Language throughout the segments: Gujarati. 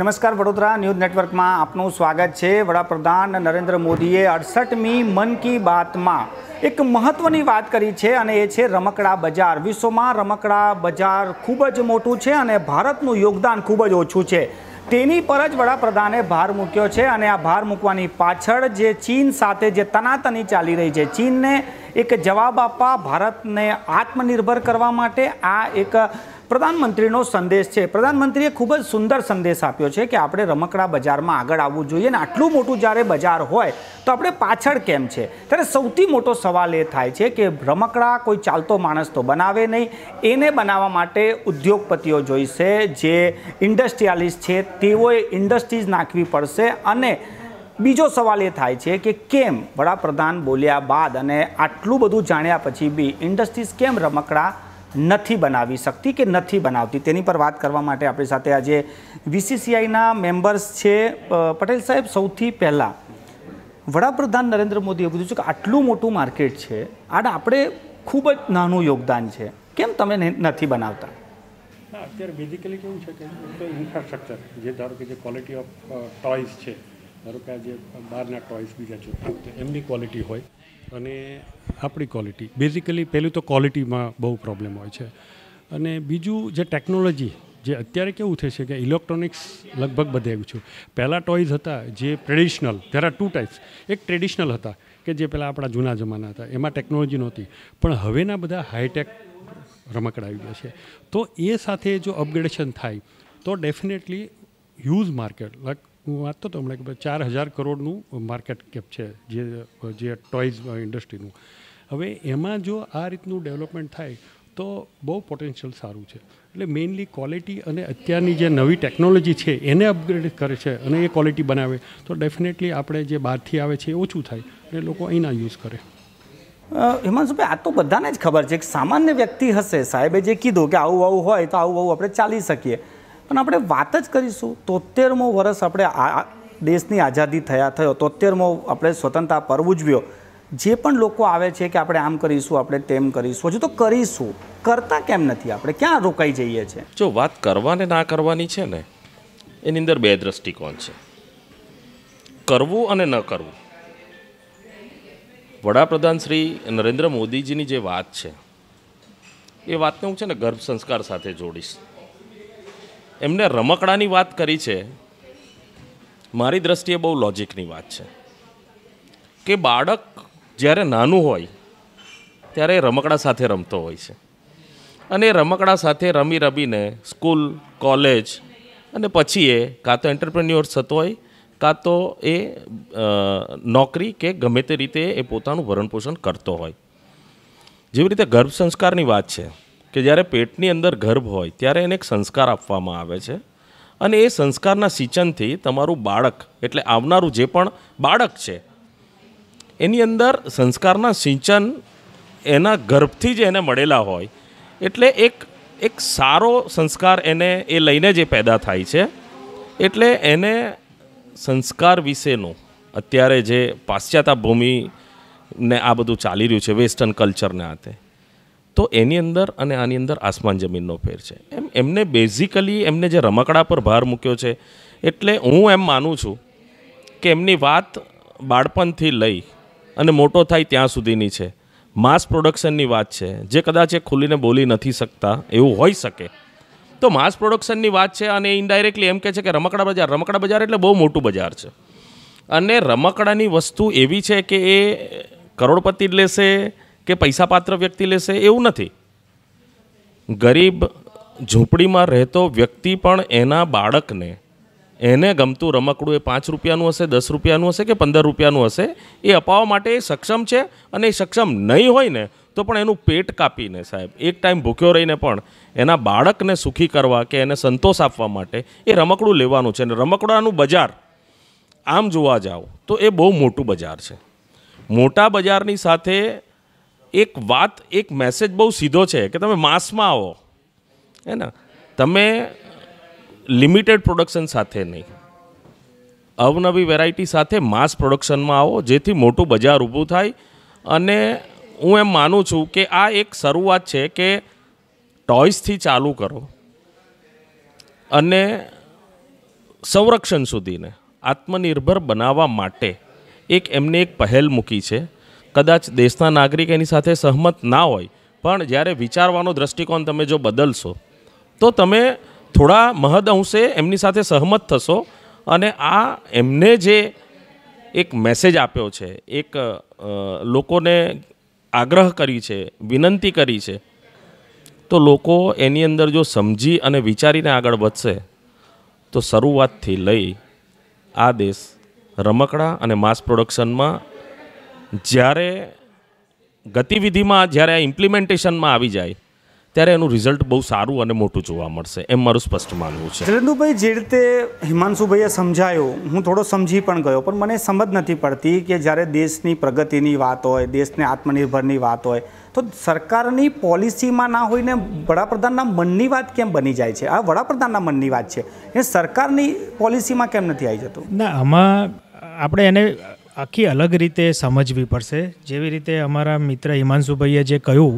નમસ્કાર વડોદરા ન્યૂઝ નેટવર્કમાં આપનું સ્વાગત છે વડાપ્રધાન નરેન્દ્ર મોદીએ અડસઠમી મન કી બાતમાં એક મહત્ત્વની વાત કરી છે અને એ છે રમકડા બજાર વિશ્વમાં રમકડા બજાર ખૂબ જ મોટું છે અને ભારતનું યોગદાન ખૂબ જ ઓછું છે તેની પર જ વડાપ્રધાને ભાર મૂક્યો છે અને આ ભાર મૂકવાની પાછળ જે ચીન સાથે જે તનાતની ચાલી રહી છે ચીનને એક જવાબ આપવા ભારતને આત્મનિર્ભર કરવા માટે આ એક પ્રધાનમંત્રીનો સંદેશ છે પ્રધાનમંત્રીએ ખૂબ જ સુંદર સંદેશ આપ્યો છે કે આપણે રમકડા બજારમાં આગળ આવવું જોઈએ અને આટલું મોટું જ્યારે બજાર હોય તો આપણે પાછળ કેમ છે ત્યારે સૌથી મોટો સવાલ એ થાય છે કે રમકડા કોઈ ચાલતો માણસ તો બનાવે નહીં એને બનાવવા માટે ઉદ્યોગપતિઓ જોઈશે જે ઇન્ડસ્ટ્રીયાલિસ્ટ છે તેઓએ ઇન્ડસ્ટ્રીઝ નાખવી પડશે અને બીજો સવાલ એ થાય છે કે કેમ વડાપ્રધાન બોલ્યા બાદ અને આટલું બધું જાણ્યા પછી બી ઇન્ડસ્ટ્રીઝ કેમ રમકડા નથી બનાવી શકતી કે નથી બનાવતી તેની પર વાત કરવા માટે આપણી સાથે આજે વીસીસીઆઈના મેમ્બર્સ છે પટેલ સાહેબ સૌથી પહેલાં વડાપ્રધાન નરેન્દ્ર મોદીએ કીધું છે કે આટલું મોટું માર્કેટ છે આડ આપણે ખૂબ જ નાનું યોગદાન છે કેમ તમે નથી બનાવતા અત્યારે બેઝિકલી કેવું છે કે ઇન્ફ્રાસ્ટ્રક્ચર જે ધારો કે જે ક્વોલિટી ઓફ ટોયસ છે ધારો કે આ જે બહારના ટોયસ બીજા છે એમની ક્વોલિટી હોય અને આપણી ક્વોલિટી બેઝિકલી પહેલું તો ક્વોલિટીમાં બહુ પ્રોબ્લેમ હોય છે અને બીજું જે ટેકનોલોજી જે અત્યારે કેવું થશે કે ઇલેક્ટ્રોનિક્સ લગભગ બધે આવ્યું છે પહેલાં ટોયઝ હતા જે ટ્રેડિશનલ ધેર ટુ ટાઈપ્સ એક ટ્રેડિશનલ હતા કે જે પહેલાં આપણા જૂના જમાના હતા એમાં ટેકનોલોજી નહોતી પણ હવેના બધા હાઈટેક રમકડા આવી ગયા છે તો એ સાથે જો અપગ્રેડેશન થાય તો ડેફિનેટલી યુઝ માર્કેટ લાઈક હું વાંચતો હતો હમણાં કે ચાર હજાર કરોડનું માર્કેટ કેપ છે જે જે ટોયઝ ઇન્ડસ્ટ્રીનું હવે એમાં જો આ રીતનું ડેવલપમેન્ટ થાય તો બહુ પોટેન્શિયલ સારું છે એટલે મેઇનલી ક્વોલિટી અને અત્યારની જે નવી ટેકનોલોજી છે એને અપગ્રેડ કરે છે અને એ ક્વોલિટી બનાવે તો ડેફિનેટલી આપણે જે બહારથી આવે છે એ ઓછું થાય અને લોકો અહીંના યુઝ કરે હિમાંશુભાઈ આ તો બધાને જ ખબર છે એક સામાન્ય વ્યક્તિ હશે સાહેબે જે કીધું કે આવું આવું હોય તો આવું આવું આપણે ચાલી શકીએ પણ આપણે વાત જ કરીશું તોતેરમો વર્ષ આપણે આ દેશની આઝાદી થયા થયો તોતેરમો આપણે સ્વતંત્રતા પર્વ ઉજવ્યો જે પણ લોકો આવે છે કે આપણે આમ કરીશું આપણે તેમ કરીશું હજુ તો કરીશું કરતા કેમ નથી આપણે ક્યાં રોકાઈ જઈએ છીએ જો વાત કરવાને ના કરવાની છે ને એની અંદર બે દ્રષ્ટિકોણ છે કરવું અને ન કરવું વડાપ્રધાન શ્રી નરેન્દ્ર મોદીજીની જે વાત છે એ વાતને હું છે ને ગર્ભ સંસ્કાર સાથે જોડીશ એમને રમકડાની વાત કરી છે મારી દ્રષ્ટિએ બહુ લોજિકની વાત છે કે બાળક જ્યારે નાનું હોય ત્યારે રમકડા સાથે રમતો હોય છે અને રમકડા સાથે રમી રમીને સ્કૂલ કોલેજ અને પછી એ કાં તો એન્ટરપ્રેન્યોર્સ થતો હોય કાં તો એ નોકરી કે ગમે તે રીતે એ પોતાનું ભરણપોષણ કરતો હોય જેવી રીતે ગર્ભ સંસ્કારની વાત છે કે જ્યારે પેટની અંદર ગર્ભ હોય ત્યારે એને એક સંસ્કાર આપવામાં આવે છે અને એ સંસ્કારના સિંચનથી તમારું બાળક એટલે આવનારું જે પણ બાળક છે એની અંદર સંસ્કારના સિંચન એના ગર્ભથી જ એને મળેલા હોય એટલે એક એક સારો સંસ્કાર એને એ લઈને જે પેદા થાય છે એટલે એને સંસ્કાર વિશેનું અત્યારે જે પાશ્ચાત્ય ભૂમિ ને આ બધું ચાલી રહ્યું છે વેસ્ટર્ન કલ્ચરના હાથે તો એની અંદર અને આની અંદર આસમાન જમીનનો ફેર છે એમ એમને બેઝિકલી એમને જે રમકડા પર ભાર મૂક્યો છે એટલે હું એમ માનું છું કે એમની વાત બાળપણથી લઈ અને મોટો થાય ત્યાં સુધીની છે માસ પ્રોડક્શનની વાત છે જે કદાચ એ ખુલીને બોલી નથી શકતા એવું હોઈ શકે તો માસ પ્રોડક્શનની વાત છે અને ઇન્ડાયરેક્ટલી એમ કહે છે કે રમકડા બજાર રમકડા બજાર એટલે બહુ મોટું બજાર છે અને રમકડાની વસ્તુ એવી છે કે એ કરોડપતિ લેશે કે પૈસાપાત્ર વ્યક્તિ લેશે એવું નથી ગરીબ ઝૂંપડીમાં રહેતો વ્યક્તિ પણ એના બાળકને એને ગમતું રમકડું એ પાંચ રૂપિયાનું હશે દસ રૂપિયાનું હશે કે પંદર રૂપિયાનું હશે એ અપાવવા માટે એ સક્ષમ છે અને એ સક્ષમ નહીં હોય ને તો પણ એનું પેટ કાપીને સાહેબ એક ટાઈમ ભૂખ્યો રહીને પણ એના બાળકને સુખી કરવા કે એને સંતોષ આપવા માટે એ રમકડું લેવાનું છે અને રમકડાનું બજાર આમ જોવા જાઓ તો એ બહુ મોટું બજાર છે મોટા બજારની સાથે એક વાત એક મેસેજ બહુ સીધો છે કે તમે માસમાં આવો હે ને તમે લિમિટેડ પ્રોડક્શન સાથે નહીં અવનવી વેરાયટી સાથે માસ પ્રોડક્શનમાં આવો જેથી મોટું બજાર ઊભું થાય અને હું એમ માનું છું કે આ એક શરૂઆત છે કે ટોયસથી ચાલુ કરો અને સંરક્ષણ સુધીને આત્મનિર્ભર બનાવવા માટે એક એમને એક પહેલ મૂકી છે કદાચ દેશના નાગરિક એની સાથે સહમત ના હોય પણ જ્યારે વિચારવાનો દ્રષ્ટિકોણ તમે જો બદલશો તો તમે થોડા મહદ અંશે એમની સાથે સહમત થશો અને આ એમને જે એક મેસેજ આપ્યો છે એક લોકોને આગ્રહ કરી છે વિનંતી કરી છે તો લોકો એની અંદર જો સમજી અને વિચારીને આગળ વધશે તો શરૂઆતથી લઈ આ દેશ રમકડા અને માસ પ્રોડક્શનમાં જ્યારે ગતિવિધિમાં જ્યારે આ ઇમ્પ્લિમેન્ટેશનમાં આવી જાય ત્યારે એનું રિઝલ્ટ બહુ સારું અને મોટું જોવા મળશે એમ મારું સ્પષ્ટ માનવું છે ધીરેન્દ્રભાઈ જે રીતે હિમાંશુભાઈએ સમજાયો હું થોડો સમજી પણ ગયો પણ મને સમજ નથી પડતી કે જ્યારે દેશની પ્રગતિની વાત હોય દેશને આત્મનિર્ભરની વાત હોય તો સરકારની પોલિસીમાં ના હોઈને વડાપ્રધાનના મનની વાત કેમ બની જાય છે આ વડાપ્રધાનના મનની વાત છે એ સરકારની પોલિસીમાં કેમ નથી આવી જતું ના આમાં આપણે એને આખી અલગ રીતે સમજવી પડશે જેવી રીતે અમારા મિત્ર હિમાંશુભાઈએ જે કહ્યું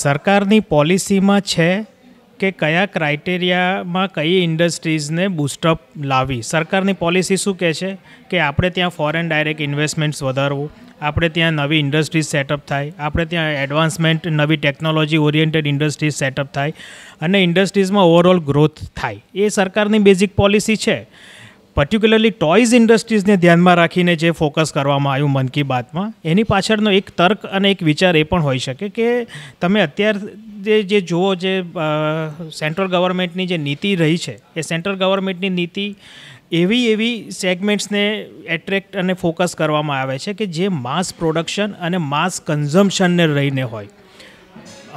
સરકારની પોલિસીમાં છે કે કયા ક્રાઇટેરિયામાં કઈ ઇન્ડસ્ટ્રીઝને બુસ્ટઅપ લાવી સરકારની પોલિસી શું કહે છે કે આપણે ત્યાં ફોરેન ડાયરેક્ટ ઇન્વેસ્ટમેન્ટ્સ વધારવું આપણે ત્યાં નવી ઇન્ડસ્ટ્રીઝ સેટઅપ થાય આપણે ત્યાં એડવાન્સમેન્ટ નવી ટેકનોલોજી ઓરિએન્ટેડ ઇન્ડસ્ટ્રીઝ સેટઅપ થાય અને ઇન્ડસ્ટ્રીઝમાં ઓવરઓલ ગ્રોથ થાય એ સરકારની બેઝિક પોલિસી છે પર્ટિક્યુલરલી ટોયઝ ઇન્ડસ્ટ્રીઝને ધ્યાનમાં રાખીને જે ફોકસ કરવામાં આવ્યું મન કી બાતમાં એની પાછળનો એક તર્ક અને એક વિચાર એ પણ હોઈ શકે કે તમે અત્યાર જે જે જુઓ જે સેન્ટ્રલ ગવર્મેન્ટની જે નીતિ રહી છે એ સેન્ટ્રલ ગવર્મેન્ટની નીતિ એવી એવી સેગમેન્ટ્સને એટ્રેક્ટ અને ફોકસ કરવામાં આવે છે કે જે માસ પ્રોડક્શન અને માસ કન્ઝમ્પશનને રહીને હોય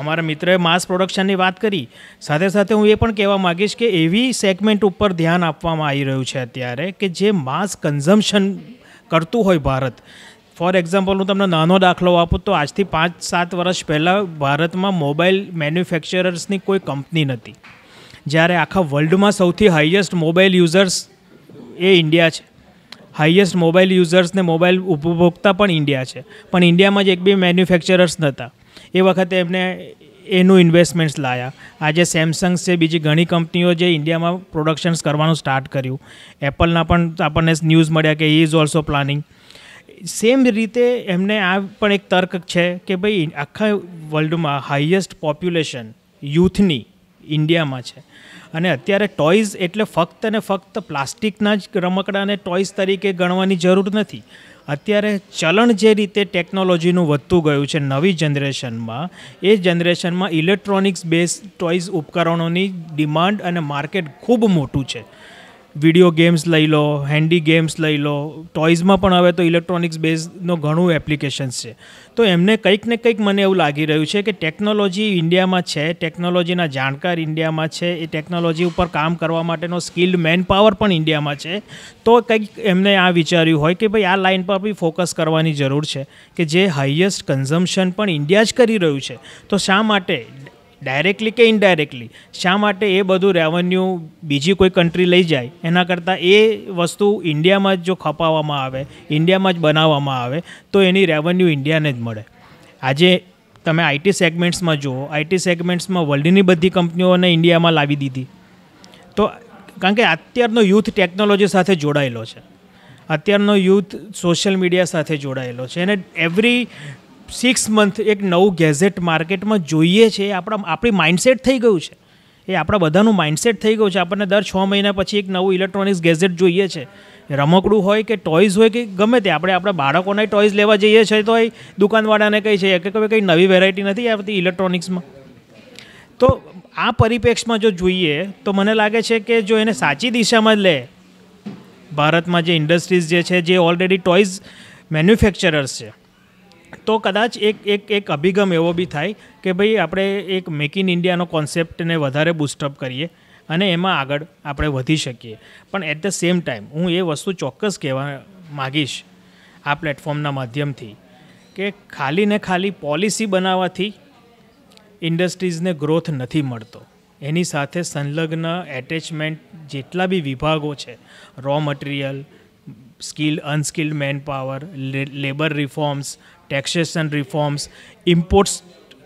અમારા મિત્રએ માસ પ્રોડક્શનની વાત કરી સાથે સાથે હું એ પણ કહેવા માગીશ કે એવી સેગમેન્ટ ઉપર ધ્યાન આપવામાં આવી રહ્યું છે અત્યારે કે જે માસ કન્ઝમ્પશન કરતું હોય ભારત ફોર એક્ઝામ્પલ હું તમને નાનો દાખલો આપું તો આજથી પાંચ સાત વર્ષ પહેલાં ભારતમાં મોબાઈલ મેન્યુફેક્ચરર્સની કોઈ કંપની નહોતી જ્યારે આખા વર્લ્ડમાં સૌથી હાઈએસ્ટ મોબાઈલ યુઝર્સ એ ઇન્ડિયા છે હાઈએસ્ટ મોબાઈલ યુઝર્સને મોબાઈલ ઉપભોક્તા પણ ઇન્ડિયા છે પણ ઇન્ડિયામાં જ એક બી મેન્યુફેક્ચરર્સ નહોતા એ વખતે એમને એનું ઇન્વેસ્ટમેન્ટ્સ લાયા આજે સેમસંગ છે બીજી ઘણી કંપનીઓ જે ઇન્ડિયામાં પ્રોડક્શન્સ કરવાનું સ્ટાર્ટ કર્યું એપલના પણ આપણને ન્યૂઝ મળ્યા કે ઇઝ ઓલ્સો પ્લાનિંગ સેમ રીતે એમને આ પણ એક તર્ક છે કે ભાઈ આખા વર્લ્ડમાં હાઈએસ્ટ પોપ્યુલેશન યુથની ઇન્ડિયામાં છે અને અત્યારે ટોયઝ એટલે ફક્ત ને ફક્ત પ્લાસ્ટિકના જ રમકડાને ટોયઝ તરીકે ગણવાની જરૂર નથી અત્યારે ચલણ જે રીતે ટેકનોલોજીનું વધતું ગયું છે નવી જનરેશનમાં એ જનરેશનમાં ઇલેક્ટ્રોનિક્સ બેઝ ટોયઝ ઉપકરણોની ડિમાન્ડ અને માર્કેટ ખૂબ મોટું છે વિડીયો ગેમ્સ લઈ લો હેન્ડી ગેમ્સ લઈ લો ટોયઝમાં પણ હવે તો ઇલેક્ટ્રોનિક્સ બેઝનો ઘણું એપ્લિકેશન્સ છે તો એમને કંઈક ને કંઈક મને એવું લાગી રહ્યું છે કે ટેકનોલોજી ઇન્ડિયામાં છે ટેકનોલોજીના જાણકાર ઇન્ડિયામાં છે એ ટેકનોલોજી ઉપર કામ કરવા માટેનો સ્કિલ્ડ મેન પાવર પણ ઇન્ડિયામાં છે તો કંઈક એમને આ વિચાર્યું હોય કે ભાઈ આ લાઇન પર બી ફોકસ કરવાની જરૂર છે કે જે હાઈએસ્ટ કન્ઝમ્પશન પણ ઇન્ડિયા જ કરી રહ્યું છે તો શા માટે ડાયરેક્ટલી કે ઇનડાયરેક્ટલી શા માટે એ બધું રેવન્યુ બીજી કોઈ કન્ટ્રી લઈ જાય એના કરતાં એ વસ્તુ ઇન્ડિયામાં જ જો ખપાવવામાં આવે ઇન્ડિયામાં જ બનાવવામાં આવે તો એની રેવન્યુ ઇન્ડિયાને જ મળે આજે તમે આઈટી સેગમેન્ટ્સમાં જુઓ આઈટી સેગમેન્ટ્સમાં વર્લ્ડની બધી કંપનીઓને ઇન્ડિયામાં લાવી દીધી તો કારણ કે અત્યારનો યુથ ટેકનોલોજી સાથે જોડાયેલો છે અત્યારનો યુથ સોશિયલ મીડિયા સાથે જોડાયેલો છે એને એવરી સિક્સ મંથ એક નવું ગેઝેટ માર્કેટમાં જોઈએ છે આપણા આપણી માઇન્ડસેટ થઈ ગયું છે એ આપણા બધાનું માઇન્ડસેટ થઈ ગયું છે આપણને દર છ મહિના પછી એક નવું ઇલેક્ટ્રોનિક્સ ગેઝેટ જોઈએ છે રમકડું હોય કે ટોયઝ હોય કે ગમે તે આપણે આપણા બાળકોને ટોયઝ લેવા જઈએ છીએ તો એ દુકાનવાળાને કહે છે કે કોઈ કંઈ નવી વેરાયટી નથી આવતી ઇલેક્ટ્રોનિક્સમાં તો આ પરિપ્રેક્ષમાં જો જોઈએ તો મને લાગે છે કે જો એને સાચી દિશામાં લે ભારતમાં જે ઇન્ડસ્ટ્રીઝ જે છે જે ઓલરેડી ટોયઝ મેન્યુફેક્ચરર્સ છે તો કદાચ એક એક એક અભિગમ એવો બી થાય કે ભાઈ આપણે એક મેક ઇન ઇન્ડિયાનો કોન્સેપ્ટને વધારે બુસ્ટઅપ કરીએ અને એમાં આગળ આપણે વધી શકીએ પણ એટ ધ સેમ ટાઈમ હું એ વસ્તુ ચોક્કસ કહેવા માગીશ આ પ્લેટફોર્મના માધ્યમથી કે ખાલી ને ખાલી પોલિસી બનાવવાથી ઇન્ડસ્ટ્રીઝને ગ્રોથ નથી મળતો એની સાથે સંલગ્ન એટેચમેન્ટ જેટલા બી વિભાગો છે raw material skill unskilled man power labour reforms taxation reforms imports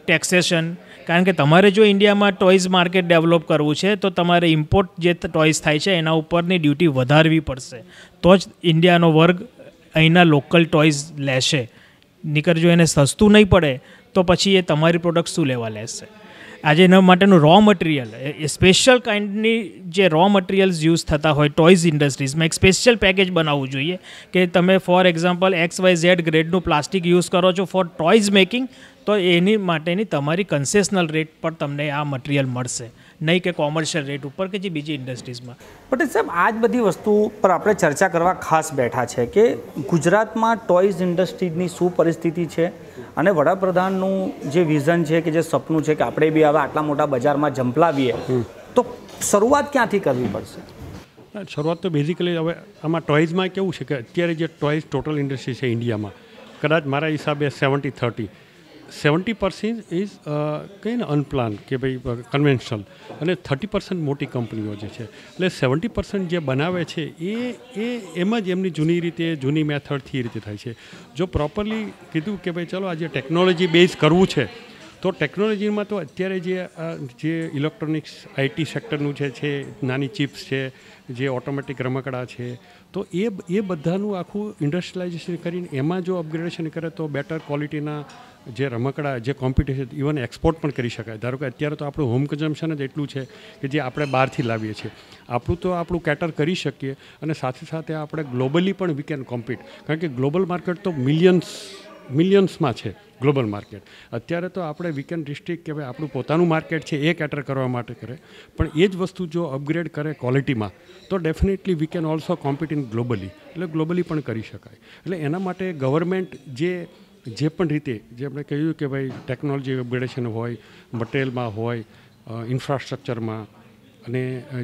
taxation કારણ કે તમારે જો ઇન્ડિયામાં ટોયઝ માર્કેટ ડેવલપ કરવું છે તો તમારે ઇમ્પોર્ટ જે ટોયઝ થાય છે એના ઉપરની ડ્યુટી વધારવી પડશે તો જ ઇન્ડિયાનો વર્ગ અહીંના લોકલ ટોયઝ લેશે નીકળ જો એને સસ્તું નહીં પડે તો પછી એ તમારી પ્રોડક્ટ શું લેવા લેશે આજે એના માટેનું રો મટીરિયલ એ સ્પેશિયલ કાઇન્ડની જે રો મટીરિયલ્સ યુઝ થતા હોય ટોયઝ ઇન્ડસ્ટ્રીઝમાં એક સ્પેશિયલ પેકેજ બનાવવું જોઈએ કે તમે for example X Y Z ગ્રેડનું પ્લાસ્ટિક યુઝ કરો છો ફોર ટોયઝ મેકિંગ તો એની માટેની તમારી કન્સેશનલ રેટ પર તમને આ મટીરિયલ મળશે નહીં કે કોમર્શિયલ રેટ ઉપર કે જે બીજી ઇન્ડસ્ટ્રીઝમાં બટ સાહેબ આ જ બધી વસ્તુ પર આપણે ચર્ચા કરવા ખાસ બેઠા છે કે ગુજરાતમાં ટોયઝ ઇન્ડસ્ટ્રીઝની શું પરિસ્થિતિ છે અને વડાપ્રધાનનું જે વિઝન છે કે જે સપનું છે કે આપણે બી હવે આટલા મોટા બજારમાં ઝંપલાવીએ તો શરૂઆત ક્યાંથી કરવી પડશે શરૂઆત તો બેઝિકલી હવે આમાં ટોયઝમાં કેવું છે કે અત્યારે જે ટોયઝ ટોટલ ઇન્ડસ્ટ્રી છે ઇન્ડિયામાં કદાચ મારા હિસાબે seventy thirty seventy percent is કહીએ ને અનપ્લાન કે ભાઈ કન્વેન્શનલ અને થર્ટી પર્સન્ટ મોટી કંપનીઓ જે છે એટલે સેવન્ટી પર્સન્ટ જે બનાવે છે એ એ એમ જ એમની જૂની રીતે જૂની મેથડથી એ રીતે થાય છે જો પ્રોપરલી કીધું કે ભાઈ ચલો આજે ટેકનોલોજી બેઝ કરવું છે તો ટેકનોલોજીમાં તો અત્યારે જે જે ઇલેક્ટ્રોનિક્સ આઈટી સેક્ટરનું જે છે નાની ચિપ્સ છે જે ઓટોમેટિક રમકડા છે તો એ એ બધાનું આખું ઇન્ડસ્ટ્રીલાઇઝેશન કરીને એમાં જો અપગ્રેડેશન કરે તો બેટર ક્વોલિટીના જે રમકડા જે કોમ્પિટિશન ઇવન એક્સપોર્ટ પણ કરી શકાય ધારો કે અત્યારે તો આપણું હોમ કન્ઝમ્પશન જ એટલું છે કે જે આપણે બહારથી લાવીએ છીએ આપણું તો આપણું કેટર કરી શકીએ અને સાથે સાથે આપણે ગ્લોબલી પણ વી કેન કોમ્પિટ કારણ કે ગ્લોબલ માર્કેટ તો મિલિયન્સ મિલિયન્સમાં છે ગ્લોબલ માર્કેટ અત્યારે તો આપણે વિકેન્ડ ડિસ્ટ્રિક્ટ રિસ્ટ્રિક્ટ કે ભાઈ આપણું પોતાનું માર્કેટ છે એ કેટર કરવા માટે કરે પણ એ જ વસ્તુ જો અપગ્રેડ કરે ક્વોલિટીમાં તો definitely we can also competing globally એટલે ગ્લોબલી પણ કરી શકાય એટલે એના માટે ગવર્મેન્ટ જે જે પણ રીતે જે આપણે કહ્યું કે ભાઈ ટેકનોલોજી અપગ્રેડેશન હોય મટેરિયલમાં હોય ઇન્ફ્રાસ્ટ્રક્ચરમાં અને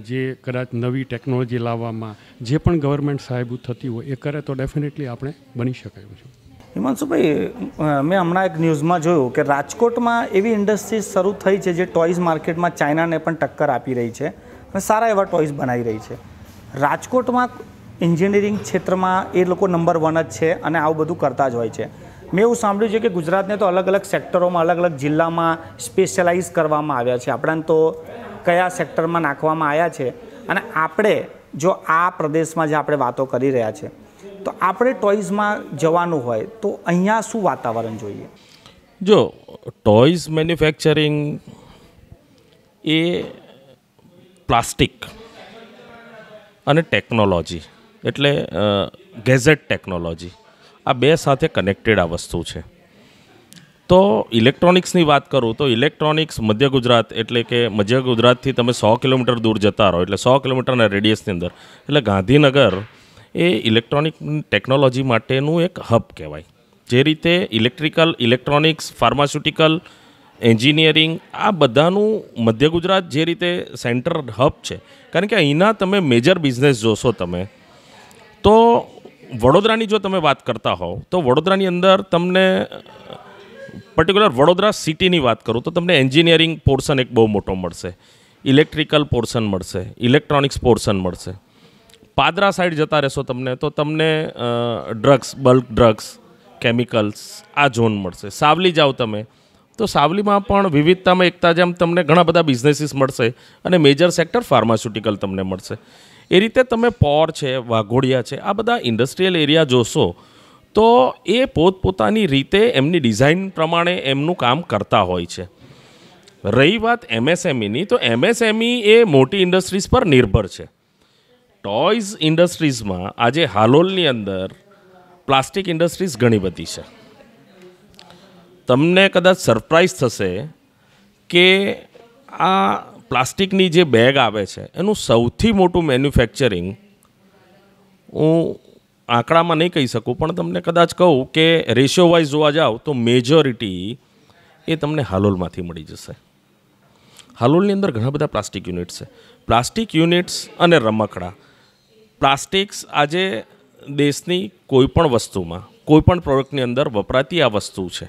જે કદાચ નવી ટેકનોલોજી લાવવામાં જે પણ ગવર્મેન્ટ સહાયભૂત થતી હોય એ કરે તો ડેફિનેટલી આપણે બની શકાય એવું છે હિમાંશુભાઈ મેં હમણાં એક ન્યૂઝમાં જોયું કે રાજકોટમાં એવી ઇન્ડસ્ટ્રી શરૂ થઈ છે જે ટોયઝ માર્કેટમાં ચાઇનાને પણ ટક્કર આપી રહી છે અને સારા એવા ટોયઝ બનાવી રહી છે રાજકોટમાં એન્જિનિયરિંગ ક્ષેત્રમાં એ લોકો નંબર વન જ છે અને આવું બધું કરતા જ હોય છે મેં એવું સાંભળ્યું છે કે ગુજરાતને તો અલગ અલગ સેક્ટરોમાં અલગ અલગ જિલ્લામાં સ્પેશિયલાઇઝ કરવામાં આવ્યા છે આપણાને તો કયા સેક્ટરમાં નાખવામાં આવ્યા છે અને આપણે જો આ પ્રદેશમાં જે આપણે વાતો કરી રહ્યા છીએ તો આપણે ટોયઝમાં જવાનું હોય તો અહીંયા શું વાતાવરણ જોઈએ જો ટોયઝ મેન્યુફેક્ચરિંગ એ પ્લાસ્ટિક અને ટેકનોલોજી એટલે ગેઝેટ ટેકનોલોજી આ બે સાથે કનેક્ટેડ આ વસ્તુ છે તો ઇલેક્ટ્રોનિક્સની વાત કરું તો ઇલેક્ટ્રોનિક્સ મધ્ય ગુજરાત એટલે કે મધ્ય ગુજરાતથી તમે સો કિલોમીટર દૂર જતા રહો એટલે સો કિલોમીટરના રેડિયસની અંદર એટલે ગાંધીનગર એ ઇલેક્ટ્રોનિક ટેકનોલોજી માટેનું એક હબ કહેવાય જે રીતે ઇલેક્ટ્રિકલ ઇલેક્ટ્રોનિક્સ ફાર્માસ્યુટિકલ એન્જિનિયરિંગ આ બધાનું મધ્ય ગુજરાત જે રીતે સેન્ટર હબ છે કારણ કે અહીંના તમે મેજર બિઝનેસ જોશો તમે તો વડોદરાની જો તમે વાત કરતા હોવ તો વડોદરાની અંદર તમને પર્ટિક્યુલર વડોદરા સિટીની વાત કરું તો તમને એન્જિનિયરિંગ પોર્શન એક બહુ મોટો મળશે ઇલેક્ટ્રિકલ પોર્શન મળશે ઇલેક્ટ્રોનિક્સ પોર્શન મળશે પાદરા સાઈડ જતા રહેશો તમને તો તમને ડ્રગ્સ બલ્ક ડ્રગ્સ કેમિકલ્સ આ ઝોન મળશે સાવલી જાઓ તમે તો સાવલીમાં પણ વિવિધતામાં એકતા જેમ તમને ઘણા બધા બિઝનેસીસ મળશે અને મેજર સેક્ટર ફાર્માસ્યુટિકલ તમને મળશે એ રીતે તમે પોર છે વાઘોડિયા છે આ બધા ઇન્ડસ્ટ્રીયલ એરિયા જોશો તો એ પોતપોતાની રીતે એમની ડિઝાઇન પ્રમાણે એમનું કામ કરતા હોય છે રહી વાત એમએસએમઈની e તો એમએસએમઈ e એ મોટી ઇન્ડસ્ટ્રીઝ પર નિર્ભર છે ટોયઝ ઇન્ડસ્ટ્રીઝમાં આજે હાલોલની અંદર પ્લાસ્ટિક ઇન્ડસ્ટ્રીઝ ઘણી બધી છે તમને કદાચ સરપ્રાઇઝ થશે કે આ પ્લાસ્ટિકની જે બેગ આવે છે એનું સૌથી મોટું મેન્યુફેક્ચરિંગ હું આંકડામાં નહીં કહી શકું પણ તમને કદાચ કહું કે રેશિયો વાઇઝ જોવા જાઓ તો મેજોરિટી એ તમને હાલોલમાંથી મળી જશે હાલોલની અંદર ઘણા બધા પ્લાસ્ટિક યુનિટ્સ છે પ્લાસ્ટિક યુનિટ્સ અને રમકડા પ્લાસ્ટિક્સ આજે દેશની કોઈપણ વસ્તુમાં કોઈપણ પ્રોડક્ટની અંદર વપરાતી આ વસ્તુ છે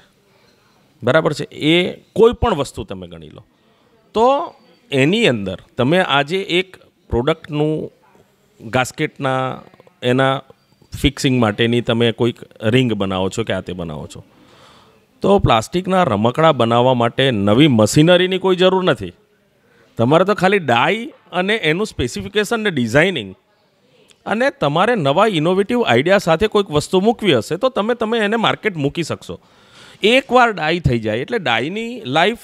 બરાબર છે એ કોઈપણ વસ્તુ તમે ગણી લો તો એની અંદર તમે આજે એક પ્રોડક્ટનું ગાસ્કેટના એના ફિક્સિંગ માટેની તમે કોઈક રિંગ બનાવો છો કે આ તે બનાવો છો તો પ્લાસ્ટિકના રમકડા બનાવવા માટે નવી મશીનરીની કોઈ જરૂર નથી તમારે તો ખાલી ડાય અને એનું સ્પેસિફિકેશન ને ડિઝાઇનિંગ અને તમારે નવા ઇનોવેટિવ આઈડિયા સાથે કોઈક વસ્તુ મૂકવી હશે તો તમે તમે એને માર્કેટ મૂકી શકશો એકવાર ડાઈ થઈ જાય એટલે ડાયની લાઈફ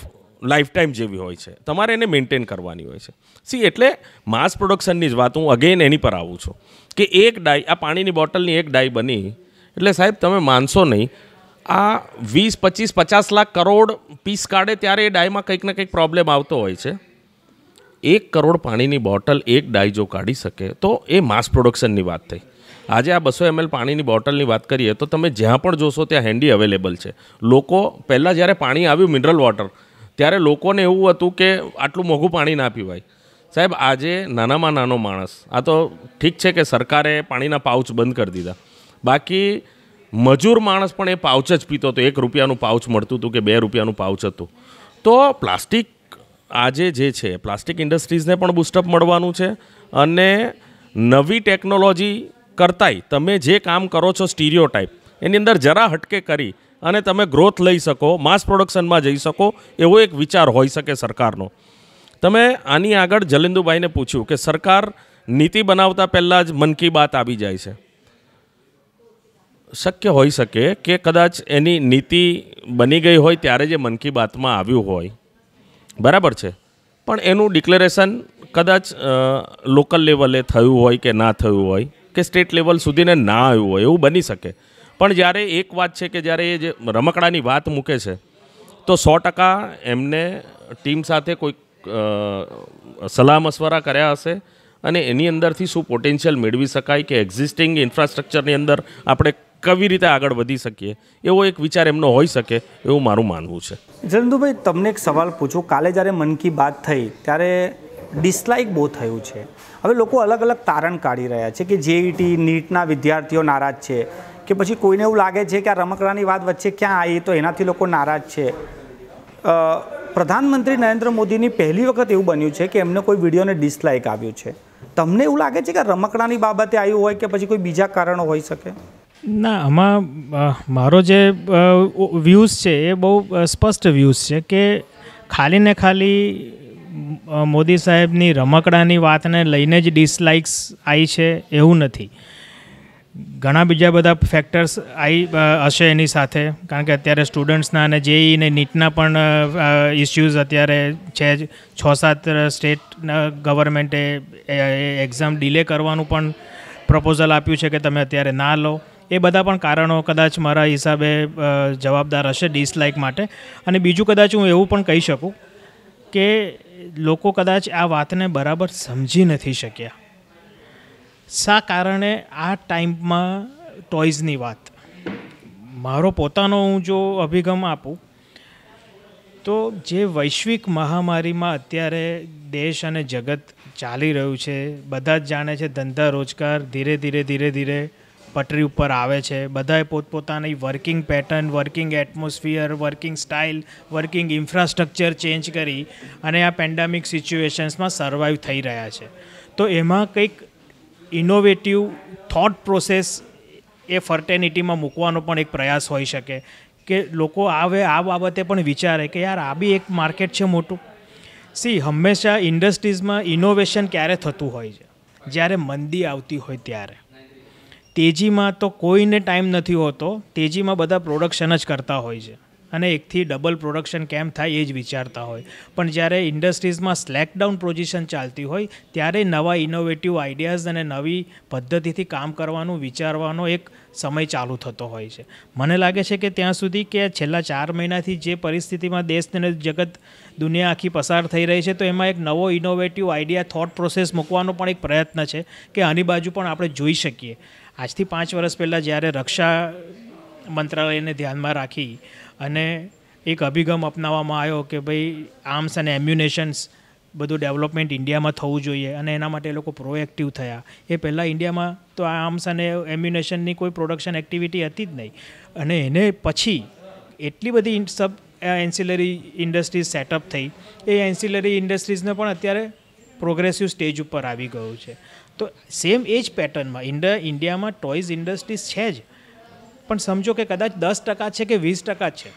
લાઈફ ટાઈમ જેવી હોય છે તમારે એને મેન્ટેન કરવાની હોય છે સી એટલે માસ પ્રોડક્શનની જ વાત હું અગેન એની પર આવું છું કે એક ડાય આ પાણીની બોટલની એક ડાય બની એટલે સાહેબ તમે માનશો નહીં આ વીસ પચીસ પચાસ લાખ કરોડ પીસ કાઢે ત્યારે એ ડાયમાં કંઈક ને કંઈક પ્રોબ્લેમ આવતો હોય છે એક કરોડ પાણીની બોટલ એક ડાય જો કાઢી શકે તો એ માસ પ્રોડક્શનની વાત થઈ આજે આ બસો એમએલ પાણીની બોટલની વાત કરીએ તો તમે જ્યાં પણ જોશો ત્યાં હેન્ડી અવેલેબલ છે લોકો પહેલાં જ્યારે પાણી આવ્યું મિનરલ વોટર ત્યારે લોકોને એવું હતું કે આટલું મોંઘું પાણી ના પીવાય સાહેબ આજે નાનામાં નાનો માણસ આ તો ઠીક છે કે સરકારે પાણીના પાઉચ બંધ કરી દીધા બાકી મજૂર માણસ પણ એ પાઉચ જ પીતો હતો એક રૂપિયાનું પાઉચ મળતું હતું કે બે રૂપિયાનું પાઉચ હતું તો પ્લાસ્ટિક આજે જે છે પ્લાસ્ટિક ઇન્ડસ્ટ્રીઝને પણ બુસ્ટઅપ મળવાનું છે અને નવી ટેકનોલોજી કરતાંય તમે જે કામ કરો છો સ્ટીરિયો ટાઈપ એની અંદર જરા હટકે કરી અને તમે ગ્રોથ લઈ શકો માસ પ્રોડક્શનમાં જઈ શકો એવો એક વિચાર હોઈ શકે સરકારનો તમે આની આગળ જલિંદુભાઈને પૂછ્યું કે સરકાર નીતિ બનાવતા પહેલાં જ મન કી બાત આવી જાય છે શક્ય હોઈ શકે કે કદાચ એની નીતિ બની ગઈ હોય ત્યારે જે મન કી બાતમાં આવ્યું હોય બરાબર છે પણ એનું ડિક્લેરેશન કદાચ લોકલ લેવલે થયું હોય કે ના થયું હોય કે સ્ટેટ લેવલ સુધીને ના આવ્યું હોય એવું બની શકે પણ જ્યારે એક વાત છે કે જ્યારે એ જે રમકડાની વાત મૂકે છે તો સો ટકા એમને ટીમ સાથે કોઈક સલાહ મશવરા કર્યા હશે અને એની અંદરથી શું પોટેન્શિયલ મેળવી શકાય કે એક્ઝિસ્ટિંગ ઇન્ફ્રાસ્ટ્રક્ચરની અંદર આપણે કવી રીતે આગળ વધી શકીએ એવો એક વિચાર એમનો હોઈ શકે એવું મારું માનવું છે જયંતુભાઈ તમને એક સવાલ પૂછું કાલે જ્યારે મન કી બાત થઈ ત્યારે ડિસલાઇક બહુ થયું છે હવે લોકો અલગ અલગ તારણ કાઢી રહ્યા છે કે જેઈટી e નીટના વિદ્યાર્થીઓ નારાજ છે કે પછી કોઈને એવું લાગે છે કે આ રમકડાની વાત વચ્ચે ક્યાં આવી તો એનાથી લોકો નારાજ છે પ્રધાનમંત્રી નરેન્દ્ર મોદીની પહેલી વખત એવું બન્યું છે કે એમને કોઈ વિડીયોને ડિસલાઇક આવ્યું છે તમને એવું લાગે છે કે રમકડાની બાબતે આવ્યું હોય કે પછી કોઈ બીજા કારણો હોઈ શકે ના આમાં મારો જે વ્યૂઝ છે એ બહુ સ્પષ્ટ વ્યૂઝ છે કે ખાલી ને ખાલી મોદી સાહેબની રમકડાની વાતને લઈને જ ડિસલાઇક્સ આવી છે એવું નથી ઘણા બીજા બધા ફેક્ટર્સ આવી હશે એની સાથે કારણ કે અત્યારે સ્ટુડન્ટ્સના અને જે e ને નીટના પણ ઇસ્યુઝ અત્યારે છે જ છ સાત સ્ટેટ ગવર્મેન્ટે એક્ઝામ ડિલે કરવાનું પણ પ્રપોઝલ આપ્યું છે કે તમે અત્યારે ના લો એ બધા પણ કારણો કદાચ મારા હિસાબે જવાબદાર હશે ડિસલાઇક માટે અને બીજું કદાચ હું એવું પણ કહી શકું કે લોકો કદાચ આ વાતને બરાબર સમજી નથી શક્યા શા કારણે આ ટાઈમમાં ટોયઝની વાત મારો પોતાનો હું જો અભિગમ આપું તો જે વૈશ્વિક મહામારીમાં અત્યારે દેશ અને જગત ચાલી રહ્યું છે બધા જ જાણે છે ધંધા રોજગાર ધીરે ધીરે ધીરે ધીરે પટરી ઉપર આવે છે બધાએ પોતપોતાની working pattern working atmosphere working style working infrastructure change કરી અને આ પેન્ડામિક સિચ્યુએશન્સમાં સર્વાઈવ થઈ રહ્યા છે તો એમાં કંઈક ઇનોવેટિવ થોટ પ્રોસેસ એ ફર્ટેનિટીમાં મૂકવાનો પણ એક પ્રયાસ હોઈ શકે કે લોકો આવે આ બાબતે પણ વિચારે કે યાર આ બી એક માર્કેટ છે મોટું સી હંમેશા ઇન્ડસ્ટ્રીઝમાં ઇનોવેશન ક્યારે થતું હોય છે જ્યારે મંદી આવતી હોય ત્યારે તેજીમાં તો કોઈને ટાઈમ નથી હોતો તેજીમાં બધા પ્રોડક્શન જ કરતા હોય છે અને એકથી ડબલ પ્રોડક્શન કેમ થાય એ જ વિચારતા હોય પણ જ્યારે ઇન્ડસ્ટ્રીઝમાં સ્લેકડાઉન પોઝિશન ચાલતી હોય ત્યારે નવા ઇનોવેટિવ આઈડિયાઝ અને નવી પદ્ધતિથી કામ કરવાનું વિચારવાનો એક સમય ચાલુ થતો હોય છે મને લાગે છે કે ત્યાં સુધી કે છેલ્લા ચાર મહિનાથી જે પરિસ્થિતિમાં દેશને જગત દુનિયા આખી પસાર થઈ રહી છે તો એમાં એક નવો ઇનોવેટિવ આઈડિયા થોટ પ્રોસેસ મૂકવાનો પણ એક પ્રયત્ન છે કે આની બાજુ પણ આપણે જોઈ શકીએ આજથી પાંચ વર્ષ પહેલાં જ્યારે રક્ષા મંત્રાલયને ધ્યાનમાં રાખી અને એક અભિગમ અપનાવવામાં આવ્યો કે ભાઈ આર્મ્સ અને એમ્યુનેશન્સ બધું ડેવલપમેન્ટ ઇન્ડિયામાં થવું જોઈએ અને એના માટે એ લોકો પ્રોએક્ટિવ થયા એ પહેલાં ઇન્ડિયામાં તો આ આર્મ્સ અને એમ્યુનેશનની કોઈ પ્રોડક્શન એક્ટિવિટી હતી જ નહીં અને એને પછી એટલી બધી સબ એન્સિલરી ઇન્ડસ્ટ્રીઝ સેટઅપ થઈ એ એન્સિલરી ઇન્ડસ્ટ્રીઝને પણ અત્યારે પ્રોગ્રેસિવ સ્ટેજ ઉપર આવી ગયું છે તો સેમ એ જ પેટર્નમાં ઇન્ડિયા ઇન્ડિયામાં ટોયઝ ઇન્ડસ્ટ્રીઝ છે જ પણ સમજો કે કદાચ દસ ટકા છે કે વીસ ટકા છે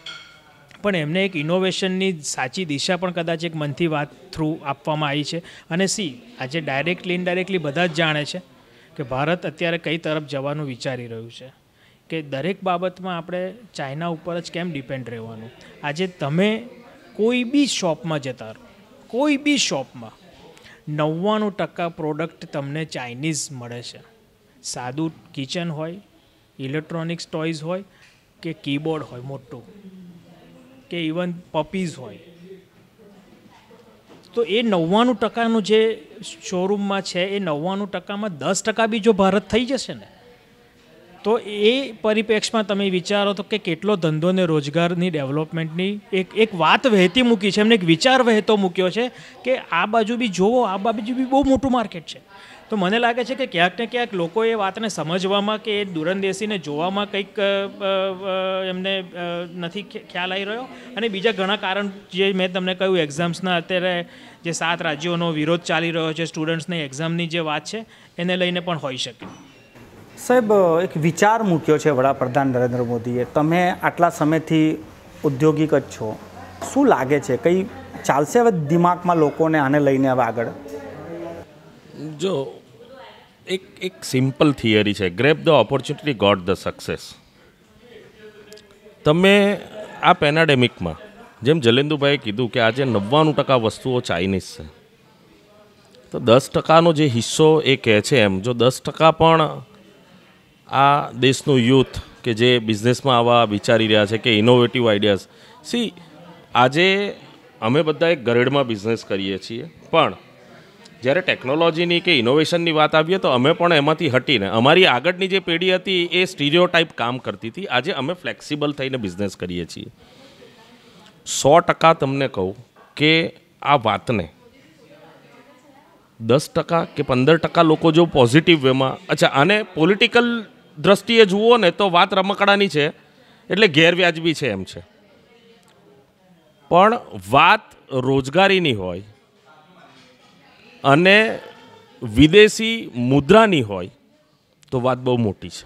પણ એમને એક ઇનોવેશનની સાચી દિશા પણ કદાચ એક મનથી વાત થ્રુ આપવામાં આવી છે અને સી આજે ડાયરેક્ટલી ઇનડાયરેક્ટલી બધા જ જાણે છે કે ભારત અત્યારે કઈ તરફ જવાનું વિચારી રહ્યું છે કે દરેક બાબતમાં આપણે ચાઇના ઉપર જ કેમ ડિપેન્ડ રહેવાનું આજે તમે કોઈ બી શોપમાં જતા રહો કોઈ બી શોપમાં નવ્વાણું ટકા પ્રોડક્ટ તમને ચાઇનીઝ મળે છે સાદું કિચન હોય ઇલેક્ટ્રોનિક્સ ટોયઝ હોય કે કીબોર્ડ હોય મોટું કે ઇવન પપીઝ હોય તો એ નવ્વાણું ટકાનું જે શોરૂમમાં છે એ નવ્વાણું ટકામાં દસ ટકા બી જો ભારત થઈ જશે ને તો એ પરિપ્રેક્ષમાં તમે વિચારો તો કે કેટલો ધંધો ને રોજગારની ડેવલપમેન્ટની એક એક વાત વહેતી મૂકી છે એમને એક વિચાર વહેતો મૂક્યો છે કે આ બાજુ બી જોવો આ બાજુ બી બહુ મોટું માર્કેટ છે તો મને લાગે છે કે ક્યાંક ને ક્યાંક લોકો એ વાતને સમજવામાં કે એ દુરંદેશીને જોવામાં કંઈક એમને નથી ખ્યાલ આવી રહ્યો અને બીજા ઘણા કારણ જે મેં તમને કહ્યું એક્ઝામ્સના અત્યારે જે સાત રાજ્યોનો વિરોધ ચાલી રહ્યો છે સ્ટુડન્ટ્સને એક્ઝામની જે વાત છે એને લઈને પણ હોઈ શકે સાહેબ એક વિચાર મૂક્યો છે વડાપ્રધાન નરેન્દ્ર મોદીએ તમે આટલા સમયથી ઔદ્યોગિક જ છો શું લાગે છે કંઈ ચાલશે હવે દિમાગમાં લોકોને આને લઈને હવે આગળ જો એક એક સિમ્પલ થિયરી છે grab the opportunity got the success તમે આ પેનાડેમિકમાં જેમ જલેન્દુભાઈએ કીધું કે આજે નવ્વાણું ટકા વસ્તુઓ ચાઇનીઝ છે તો દસ ટકાનો જે હિસ્સો એ કહે છે એમ જો દસ ટકા પણ આ દેશનું યુથ કે જે બિઝનેસમાં આવા વિચારી રહ્યા છે કે ઇનોવેટિવ આઈડિયાઝ સી આજે અમે બધા એક ગરેડમાં બિઝનેસ કરીએ છીએ પણ જ્યારે ટેકનોલોજીની કે ઇનોવેશનની વાત આવીએ તો અમે પણ એમાંથી હટીને અમારી આગળની જે પેઢી હતી એ સ્ટીરિયો ટાઈપ કામ કરતી હતી આજે અમે ફ્લેક્સિબલ થઈને બિઝનેસ કરીએ છીએ સો ટકા તમને કહું કે આ વાતને દસ ટકા કે પંદર ટકા લોકો જો પોઝિટિવ વેમાં અચ્છા આને પોલિટિકલ દ્રષ્ટિએ જુઓ ને તો વાત રમકડાની છે એટલે ગેરવ્યાજબી છે એમ છે પણ વાત રોજગારીની હોય અને વિદેશી મુદ્રાની હોય તો વાત બહુ મોટી છે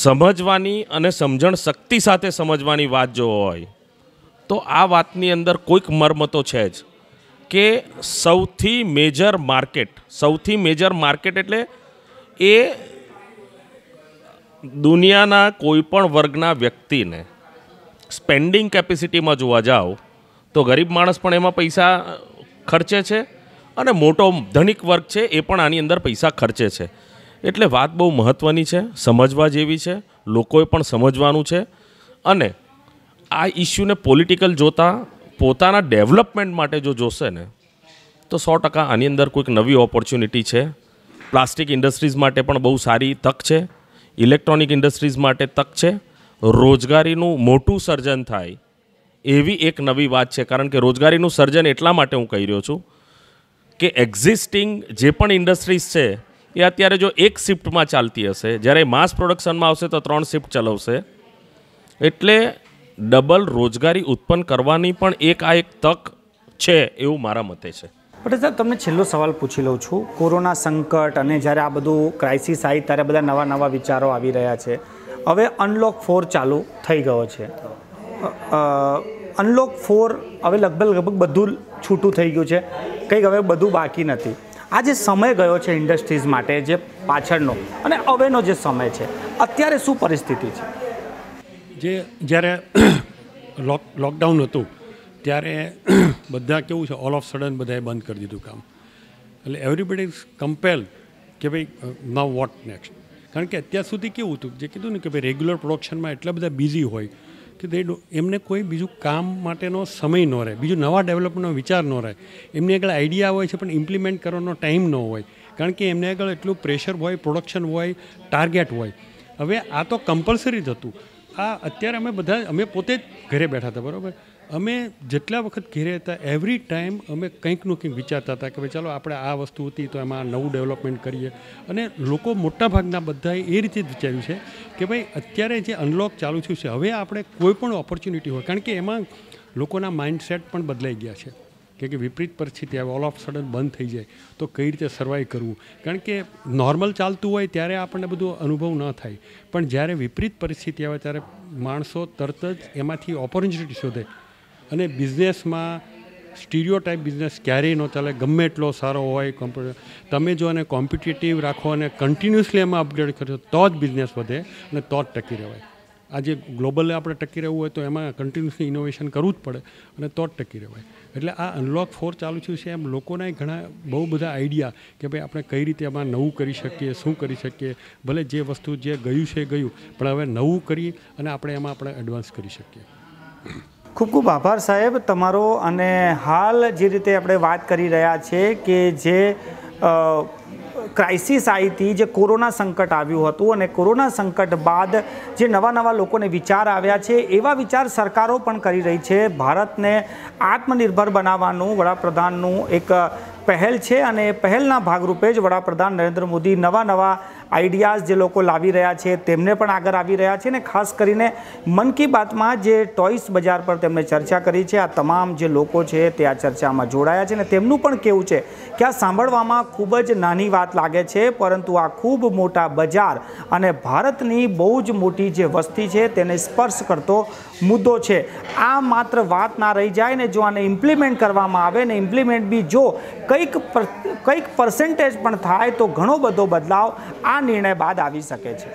સમજવાની અને સમજણ શક્તિ સાથે સમજવાની વાત જો હોય તો આ વાતની અંદર કોઈક મરમતો છે જ કે સૌથી મેજર માર્કેટ સૌથી મેજર માર્કેટ એટલે એ દુનિયાના કોઈપણ વર્ગના વ્યક્તિને સ્પેન્ડિંગ કેપેસિટીમાં જોવા જાઓ તો ગરીબ માણસ પણ એમાં પૈસા ખર્ચે છે અને મોટો ધનિક વર્ગ છે એ પણ આની અંદર પૈસા ખર્ચે છે એટલે વાત બહુ મહત્ત્વની છે સમજવા જેવી છે લોકોએ પણ સમજવાનું છે અને આ ઇસ્યુને પોલિટિકલ જોતાં પોતાના ડેવલપમેન્ટ માટે જો જોશે ને તો સો ટકા આની અંદર કોઈક નવી ઓપોર્ચ્યુનિટી છે પ્લાસ્ટિક ઇન્ડસ્ટ્રીઝ માટે પણ બહુ સારી તક છે ઇલેક્ટ્રોનિક ઇન્ડસ્ટ્રીઝ માટે તક છે રોજગારીનું મોટું સર્જન થાય એવી એક નવી વાત છે કારણ કે રોજગારીનું સર્જન એટલા માટે હું કહી રહ્યો છું કે એક્ઝિસ્ટિંગ જે પણ ઇન્ડસ્ટ્રીઝ છે એ અત્યારે જો એક શિફ્ટમાં ચાલતી હશે જ્યારે માસ પ્રોડક્શનમાં આવશે તો ત્રણ શિફ્ટ ચલાવશે એટલે ડબલ રોજગારી ઉત્પન્ન કરવાની પણ એક આ એક તક છે એવું મારા મતે છે પટેલ સાહેબ તમને છેલ્લો સવાલ પૂછી લઉં છું કોરોના સંકટ અને જ્યારે આ બધું ક્રાઇસિસ આવી ત્યારે બધા નવા નવા વિચારો આવી રહ્યા છે હવે અનલોક ફોર ચાલુ થઈ ગયો છે અનલોક ફોર હવે લગભગ લગભગ બધું છૂટું થઈ ગયું છે કંઈક હવે બધું બાકી નથી આ જે સમય ગયો છે ઇન્ડસ્ટ્રીઝ માટે જે પાછળનો અને હવેનો જે સમય છે અત્યારે શું પરિસ્થિતિ છે જે જ્યારે લોક લોકડાઉન હતું ત્યારે બધા કેવું છે ઓલ ઓફ સડન બધાએ બંધ કરી દીધું કામ એટલે એવરીબડી ઇઝ કમ્પેલ કે ભાઈ નાવ વોટ નેક્સ્ટ કારણ કે અત્યાર સુધી કેવું હતું જે કીધું ને કે ભાઈ રેગ્યુલર પ્રોડક્શનમાં એટલા બધા બિઝી હોય કે દે એમને કોઈ બીજું કામ માટેનો સમય ન રહે બીજું નવા ડેવલપમેન્ટનો વિચાર ન રહે એમને આગળ આઈડિયા હોય છે પણ ઇમ્પ્લિમેન્ટ કરવાનો ટાઈમ ન હોય કારણ કે એમને આગળ એટલું પ્રેશર હોય પ્રોડક્શન હોય ટાર્ગેટ હોય હવે આ તો કમ્પલસરી જ હતું આ અત્યારે અમે બધા અમે પોતે જ ઘરે બેઠા હતા બરાબર અમે જેટલા વખત ઘેરે હતા એવરી ટાઈમ અમે કંઈકનું કંઈક વિચારતા હતા કે ભાઈ ચાલો આપણે આ વસ્તુ હતી તો એમાં નવું ડેવલપમેન્ટ કરીએ અને લોકો મોટાભાગના બધાએ એ રીતે જ વિચાર્યું છે કે ભાઈ અત્યારે જે અનલોક ચાલુ થયું છે હવે આપણે કોઈ પણ ઓપોર્ચ્યુનિટી હોય કારણ કે એમાં લોકોના માઇન્ડસેટ પણ બદલાઈ ગયા છે કે કે વિપરીત પરિસ્થિતિ આવે ઓલ ઓફ સડન બંધ થઈ જાય તો કઈ રીતે સર્વાઈવ કરવું કારણ કે નોર્મલ ચાલતું હોય ત્યારે આપણને બધું અનુભવ ન થાય પણ જ્યારે વિપરીત પરિસ્થિતિ આવે ત્યારે માણસો તરત જ એમાંથી ઓપોર્ચ્યુનિટી શોધે અને બિઝનેસમાં સ્ટીરિયો ટાઈપ બિઝનેસ ક્યારેય ન ચાલે ગમે એટલો સારો હોય કોમ્પ્યુટર તમે જો એને કોમ્પિટેટિવ રાખો અને કન્ટિન્યુઅસલી એમાં અપગ્રેડ કરશો તો જ બિઝનેસ વધે અને તો જ ટકી રહેવાય આજે ગ્લોબલે આપણે ટકી રહેવું હોય તો એમાં કન્ટિન્યુઅસલી ઇનોવેશન કરવું જ પડે અને તો જ ટકી રહેવાય એટલે આ અનલોક ફોર ચાલુ થયું છે એમ લોકોના ઘણા બહુ બધા આઈડિયા કે ભાઈ આપણે કઈ રીતે એમાં નવું કરી શકીએ શું કરી શકીએ ભલે જે વસ્તુ જે ગયું છે એ ગયું પણ હવે નવું કરી અને આપણે એમાં આપણે એડવાન્સ કરી શકીએ ખૂબ ખૂબ આભાર સાહેબ તમારો અને હાલ જે રીતે આપણે વાત કરી રહ્યા છે કે જે ક્રાઇસિસ આવી હતી જે કોરોના સંકટ આવ્યું હતું અને કોરોના સંકટ બાદ જે નવા નવા લોકોને વિચાર આવ્યા છે એવા વિચાર સરકારો પણ કરી રહી છે ભારતને આત્મનિર્ભર બનાવવાનું વડાપ્રધાનનું એક પહેલ છે અને પહેલના ભાગરૂપે જ વડાપ્રધાન નરેન્દ્ર મોદી નવા નવા આઈડિયાઝ જે લોકો લાવી રહ્યા છે તેમને પણ આગળ આવી રહ્યા છે ને ખાસ કરીને મન કી બાતમાં જે ટોયસ બજાર પર તેમણે ચર્ચા કરી છે આ તમામ જે લોકો છે તે આ ચર્ચામાં જોડાયા છે ને તેમનું પણ કેવું છે કે આ સાંભળવામાં ખૂબ જ નાની વાત લાગે છે પરંતુ આ ખૂબ મોટા બજાર અને ભારતની બહુ જ મોટી જે વસ્તી છે તેને સ્પર્શ કરતો મુદ્દો છે આ માત્ર વાત ના રહી જાય ને જો આને ઇમ્પ્લિમેન્ટ કરવામાં આવે ને ઇમ્પ્લિમેન્ટ બી જો કંઈક કંઈક પર્સન્ટેજ પણ થાય તો ઘણો બધો બદલાવ આ આ નિર્ણય બાદ આવી શકે છે